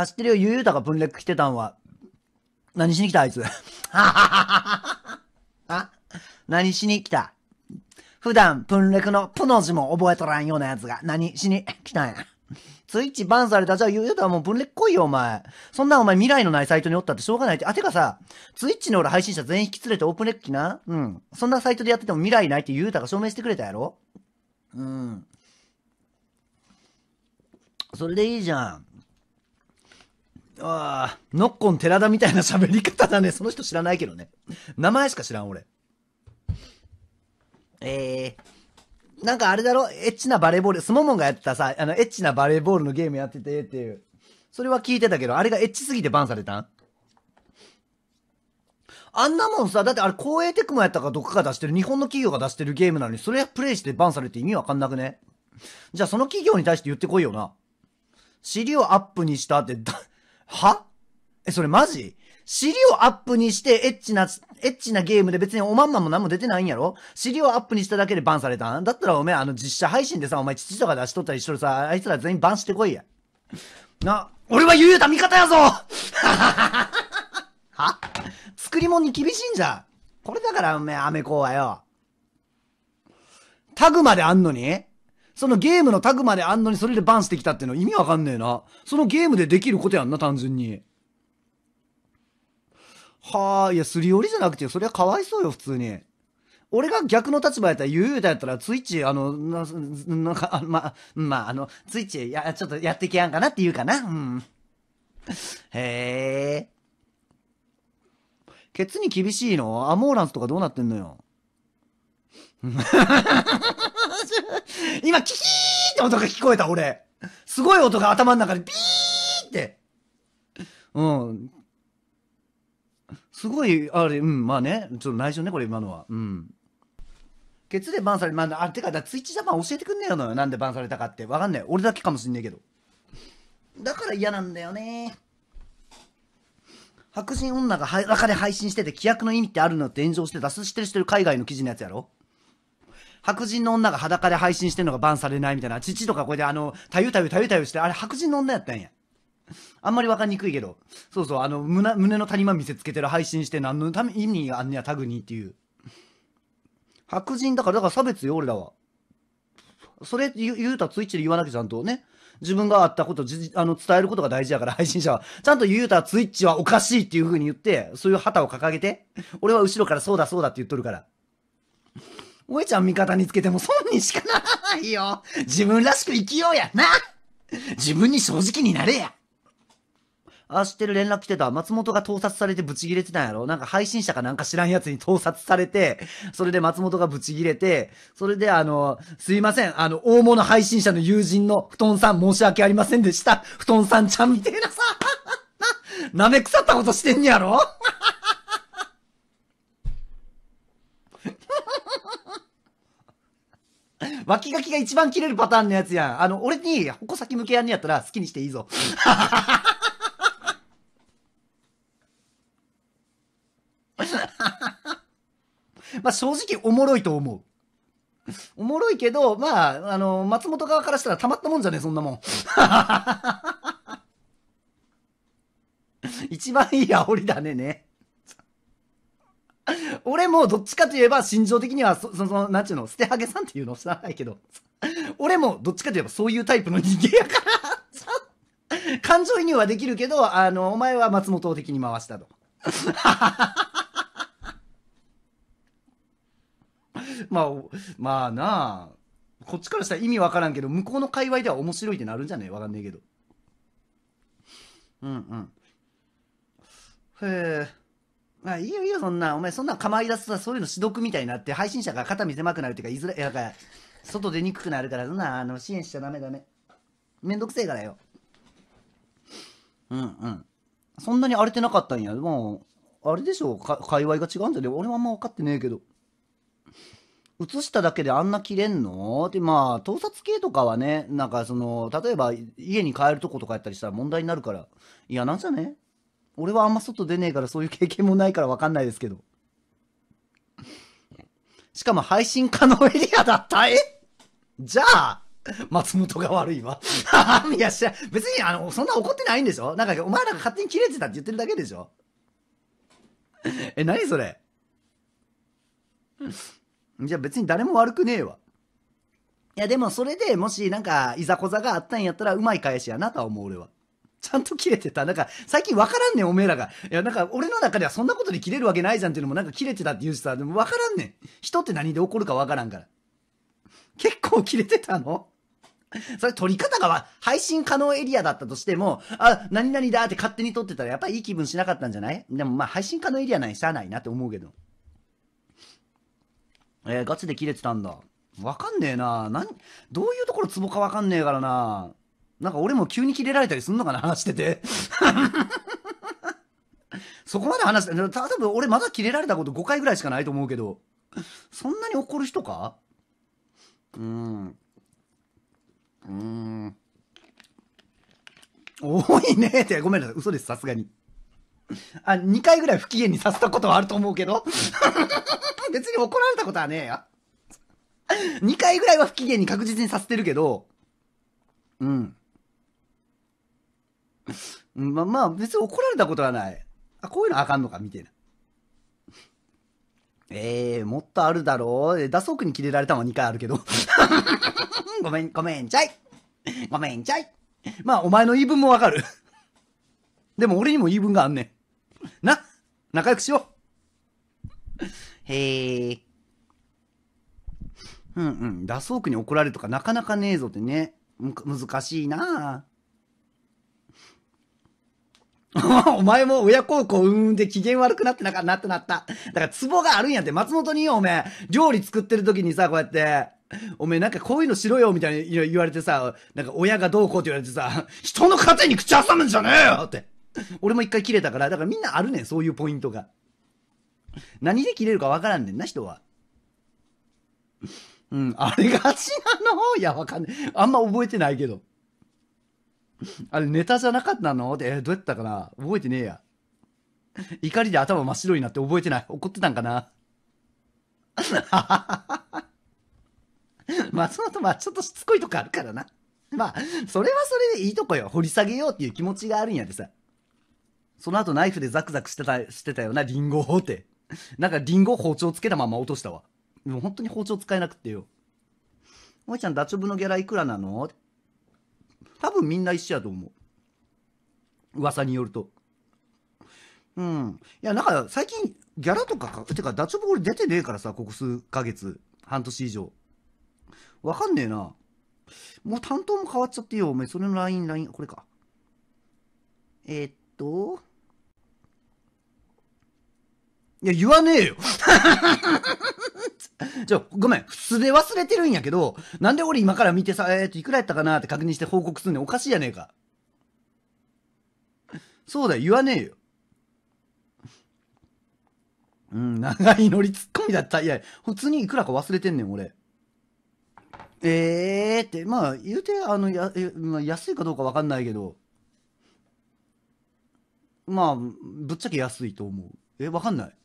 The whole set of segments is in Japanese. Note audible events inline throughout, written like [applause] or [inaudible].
あ、知ってるよ、ゆうゆうたが分裂来てたんは。何しに来たあいつ。[laughs] あ何しに来た普段、分裂のプの字も覚えとらんようなやつが、何しに来たんや。ツイッチバンされたじゃあ言ううたはもう分裂来いよ、お前。そんなお前未来のないサイトにおったってしょうがないって。あ、てかさ、ツイッチの俺配信者全員引き連れてオープンレッ来な。うん。そんなサイトでやってても未来ないって言うたが証明してくれたやろうん。それでいいじゃん。ああ、ノッコン寺田みたいな喋り方だね。その人知らないけどね。名前しか知らん、俺。えー、なんかあれだろエッチなバレーボール、スモモンがやってたさ、あの、エッチなバレーボールのゲームやっててっていう。それは聞いてたけど、あれがエッチすぎてバンされたんあんなもんさ、だってあれ、公営テクモやったかどっかが出してる、日本の企業が出してるゲームなのに、それプレイしてバンされて意味わかんなくねじゃあその企業に対して言ってこいよな。尻をアップにしたって、はえ、それマジ尻をアップにして、エッチな、エッチなゲームで別におまんまも何も出てないんやろ尻をアップにしただけでバンされたんだったらおめえあの実写配信でさ、お前父とか出しとったりしとるさ、あいつら全員バンしてこいや。な、俺は悠うた味方やぞ [laughs] は作り物に厳しいんじゃ。これだからお前アメコはよ。タグまであんのにそのゲームのタグまであんのにそれでバンしてきたっていうの意味わかんねえな。そのゲームでできることやんな、単純に。はあ、いや、すり寄りじゃなくて、そりゃかわいそうよ、普通に。俺が逆の立場やったら、ゆうゆうだったら、ツイッチ、あの、な、なんか、[laughs] ま、まあ、あの、ツイッチ、や、ちょっとやってきやんかなって言うかな。うん。へえ。ケツに厳しいのアモーランスとかどうなってんのよ。[laughs] 今、キキーって音が聞こえた、俺。すごい音が頭の中でピーって。うん。すごい、あれ、うん、まあね、ちょっと内緒ね、これ今のは。うん。ケツでバンされ、まあ、あてか、だツイッチジャパン教えてくんねえよなんでバンされたかって。わかんない。俺だけかもしんねえけど。だから嫌なんだよね。白人女が裸で配信してて規約の意味ってあるのって炎上して脱出してる人る海外の記事のやつやろ白人の女が裸で配信してるのがバンされないみたいな、父とかこれであの、たゆたゆたゆたゆして、あれ白人の女やったんや。あんまりわかりにくいけど、そうそう、あの、胸胸の谷間見せつけてる配信して何のため意味があんねや、タグにっていう。白人だから、だから差別よ、俺らは。それ言うたらツイッチで言わなきゃちゃんとね。自分があったことじあの伝えることが大事やから配信者は。ちゃんと言うたらツイッチはおかしいっていう風に言って、そういう旗を掲げて、俺は後ろからそうだそうだって言っとるから。萌ちゃん味方につけても損にしかならないよ。自分らしく生きようや。な自分に正直になれや。あ、知ってる連絡来てた。松本が盗撮されてブチギレてたんやろなんか配信者かなんか知らんやつに盗撮されて、それで松本がブチギレて、それであの、すいません。あの、大物配信者の友人の布団さん申し訳ありませんでした。布団さんちゃんみてえなさ、[laughs] な、舐め腐ったことしてんやろ脇書きが一番切れるパターンのやつやん。あの、俺に矛先向けやんねやったら好きにしていいぞ。[laughs] まあ正直おもろいと思う。おもろいけど、まあ、あの、松本側からしたらたまったもんじゃねえ、そんなもん。[laughs] 一番いい煽りだねね。[laughs] 俺もどっちかといえば心情的にはそ、その、なんちゅうの、捨てはげさんっていうの知らないけど、[laughs] 俺もどっちかといえばそういうタイプの人間やから、感情移入はできるけど、あの、お前は松本を敵に回したと。[laughs] まあ、まあなあ、こっちからしたら意味わからんけど、向こうの界隈では面白いってなるんじゃねえわかんねえけど。うんうん。へえ。あいいよいいよ、そんな。お前、そんな構い出すとさ、そういうの死毒みたいになって、配信者が肩身狭くなるっていうか、いずれ、か外出にくくなるから、そんな、あの、支援しちゃダメダメ。めんどくせえからよ。うんうん。そんなに荒れてなかったんや。もう、あれでしょう、か、界隈が違うんじゃね俺はあんま分かってねえけど。映しただけであんな切れんのって、まあ、盗撮系とかはね、なんかその、例えば家に帰るとことかやったりしたら問題になるから、嫌なんじゃね俺はあんま外出ねえからそういう経験もないからわかんないですけど。しかも配信可能エリアだったえじゃあ、松本が悪いわ。[laughs] いや、しゃ、別にあの、そんな怒ってないんでしょなんか、お前らが勝手に切れてたって言ってるだけでしょえ、なにそれじゃあ別に誰も悪くねえわ。いや、でもそれでもしなんか、いざこざがあったんやったら、うまい返しやなとは思う、俺は。ちゃんと切れてた。なんか、最近わからんねん、おめえらが。いや、なんか、俺の中ではそんなことで切れるわけないじゃんっていうのも、なんか切れてたって言うしさ、でもわからんねん。人って何で怒るかわからんから。結構切れてたのそれ撮り方が配信可能エリアだったとしても、あ、何々だって勝手に撮ってたらやっぱりいい気分しなかったんじゃないでもまあ配信可能エリアないしゃあないなって思うけど。えー、ガチで切れてたんだ。わかんねえな。何、どういうところツボかわかんねえからな。なんか俺も急にキレられたりすんのかな話してて。[laughs] そこまで話して、多分俺まだキレられたこと5回ぐらいしかないと思うけど、そんなに怒る人かうん。うん。多いねって、ごめんなさい。嘘です、さすがに。あ、2回ぐらい不機嫌にさせたことはあると思うけど、[laughs] 別に怒られたことはねえや。2回ぐらいは不機嫌に確実にさせてるけど、うん。まあまあ、別に怒られたことはない。あ、こういうのあかんのか、みたいな。ええー、もっとあるだろう。ダソークにキレられたのは2回あるけど。[laughs] ごめん、ごめんちゃい。ごめんちゃい。まあ、お前の言い分もわかる。でも俺にも言い分があんねん。な、仲良くしよう。へえ。うんうん。ダソークに怒られるとかなかなかねえぞってね。難しいなあ。[laughs] お前も親孝行うんで機嫌悪くなってなかなってなった。だからツボがあるんやって。松本によ、おめえ。料理作ってる時にさ、こうやって。おめえなんかこういうのしろよみたいに言われてさ、なんか親がどうこうって言われてさ、人の糧に口挟むんじゃねえよって。俺も一回切れたから、だからみんなあるねん、そういうポイントが。何で切れるかわからんねんな、人は。うん、あれがちなのいや、わかんない。あんま覚えてないけど。[laughs] あれネタじゃなかったのって、えー、どうやったかな覚えてねえや。怒りで頭真っ白になって覚えてない。怒ってたんかな松本、[laughs] まあちょっとしつこいとこあるからな。まあ、それはそれでいいとこよ。掘り下げようっていう気持ちがあるんやでさ。その後ナイフでザクザクしてた、してたよな、リンゴをって。なんかリンゴ包丁つけたまま落としたわ。もう本当に包丁使えなくてよ。おいちゃん、ダチョウのギャラいくらなの多分みんな一緒やと思う。噂によると。うん。いや、なんか最近、ギャラとかか、てか、ダチョウ俺出てねえからさ、ここ数ヶ月、半年以上。わかんねえな。もう担当も変わっちゃってよ。お前、それの LINE、LINE、これか。えー、っと。いや、言わねえよ [laughs] ち [laughs] ょ、ごめん、普通で忘れてるんやけど、なんで俺今から見てさ、えー、っと、いくらやったかなって確認して報告すんねん。おかしいやねえか。そうだよ、言わねえよ。うん、長い乗りツッコミだった。いや、普通にいくらか忘れてんねん、俺。ええー、って、まあ、言うて、あの、や、まあ、安いかどうかわかんないけど、まあ、ぶっちゃけ安いと思う。え、わかんない。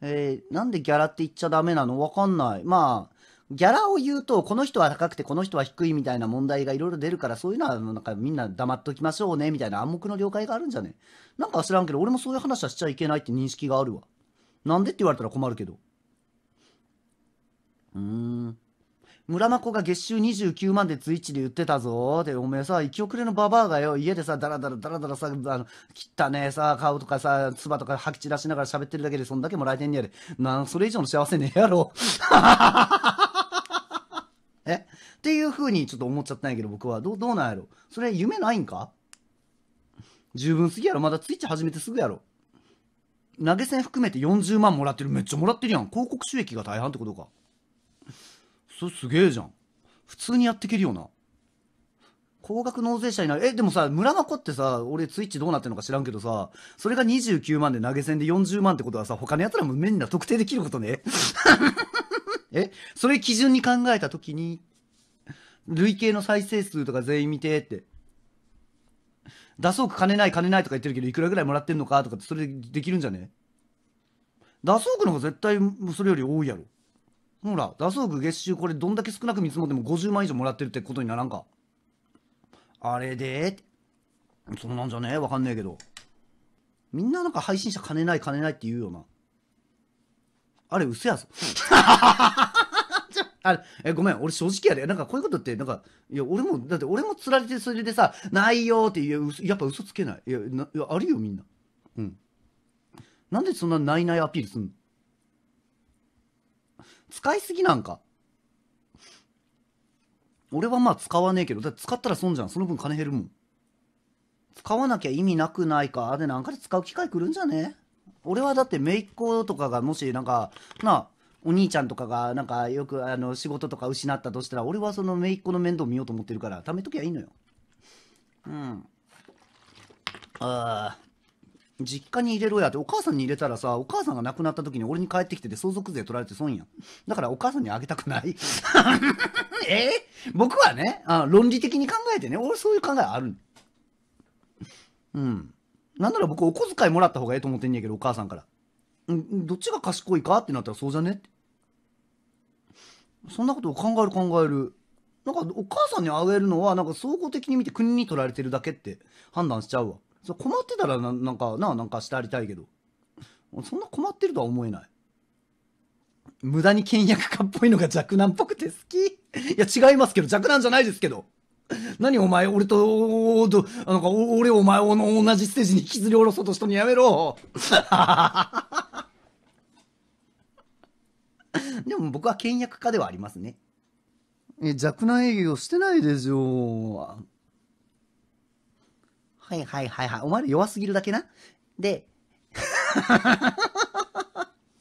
えー、なんでギャラって言っちゃダメなのわかんない。まあ、ギャラを言うと、この人は高くて、この人は低いみたいな問題がいろいろ出るから、そういうのは、なんかみんな黙っときましょうね、みたいな暗黙の了解があるんじゃねなんか知らんけど、俺もそういう話はしちゃいけないって認識があるわ。なんでって言われたら困るけど。うーん。村真子が月収29万でツイッチで言ってたぞって、おめえさ、生き遅れのババアがよ、家でさ、ダラダラダラダラさ、あの、切ったねさ、顔とかさ、唾とか吐き散らしながら喋ってるだけで、そんだけもらえてんねやで。なん、それ以上の幸せねえやろ。[laughs] えっていうふうにちょっと思っちゃったんやけど、僕は。どう、どうなんやろそれ夢ないんか十分すぎやろまだツイッチ始めてすぐやろ投げ銭含めて40万もらってる。めっちゃもらってるやん。広告収益が大半ってことか。それすげえじゃん。普通にやっていけるよな。高額納税者になる。え、でもさ、村の子ってさ、俺ツイッチどうなってるのか知らんけどさ、それが29万で投げ銭で40万ってことはさ、他の奴らもみんな特定できることね。[laughs] え、それ基準に考えたときに、累計の再生数とか全員見てって。出そうか金ない金ないとか言ってるけど、いくらぐらいもらってんのかとかってそれでできるんじゃね出そうくの方が絶対それより多いやろ。ほら打足月収これどんだけ少なく見積もっても50万以上もらってるってことにならんかあれでそんなんじゃねえわかんねえけどみんななんか配信者金ない金ないって言うよなあれ嘘やぞ [laughs] あれえごめん俺正直やでなんかこういうことってなんかいや俺もだって俺もつられてそれでさ「ないよ」って言うやっぱ嘘つけないいやないやあるよみんなうんなんでそんなないないアピールすんの使いすぎなんか。俺はまあ使わねえけど、だって使ったら損じゃん。その分金減るもん。使わなきゃ意味なくないか。で、なんかで使う機会来るんじゃね俺はだって姪っ子とかがもしなんか、なあ、お兄ちゃんとかがなんかよくあの仕事とか失ったとしたら、俺はその姪っ子の面倒見ようと思ってるから、貯めときゃいいのよ。うん。ああ。実家に入れろやってお母さんに入れたらさお母さんが亡くなった時に俺に帰ってきてて相続税取られて損やんだからお母さんにあげたくないえー、僕はねあ論理的に考えてね俺そういう考えあるうんなんなら僕お小遣いもらった方がええと思ってんねやけどお母さんからんどっちが賢いかってなったらそうじゃねってそんなことを考える考えるなんかお母さんにあげるのはなんか総合的に見て国に取られてるだけって判断しちゃうわそ困ってたらななんかななんかしてありたいけどそんな困ってるとは思えない無駄に倹約家っぽいのが弱男っぽくて好きいや違いますけど弱男じゃないですけど何お前、俺と、どなんか、俺お前を同じステージに引きずり下ろそうとしたのやめろ。[laughs] でも僕は倹約家ではありますね。え、弱男営業してないでょうはいはいはいはい。お前ら弱すぎるだけな。で、[laughs]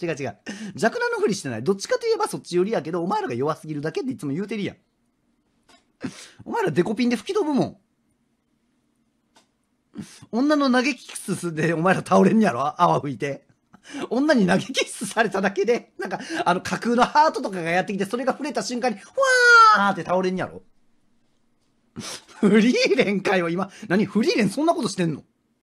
違う違う。弱男のふりしてない。どっちかといえばそっち寄りやけど、お前らが弱すぎるだけっていつも言うてるやん。お前らデコピンで吹き飛ぶもん。女の投げキすすでお前ら倒れんやろ泡吹いて。女に投げキッスされただけで、なんか、あの架空のハートとかがやってきて、それが触れた瞬間に、ふわーって倒れんやろフリーレンかよ、今。何フリーレンそんなことしてんの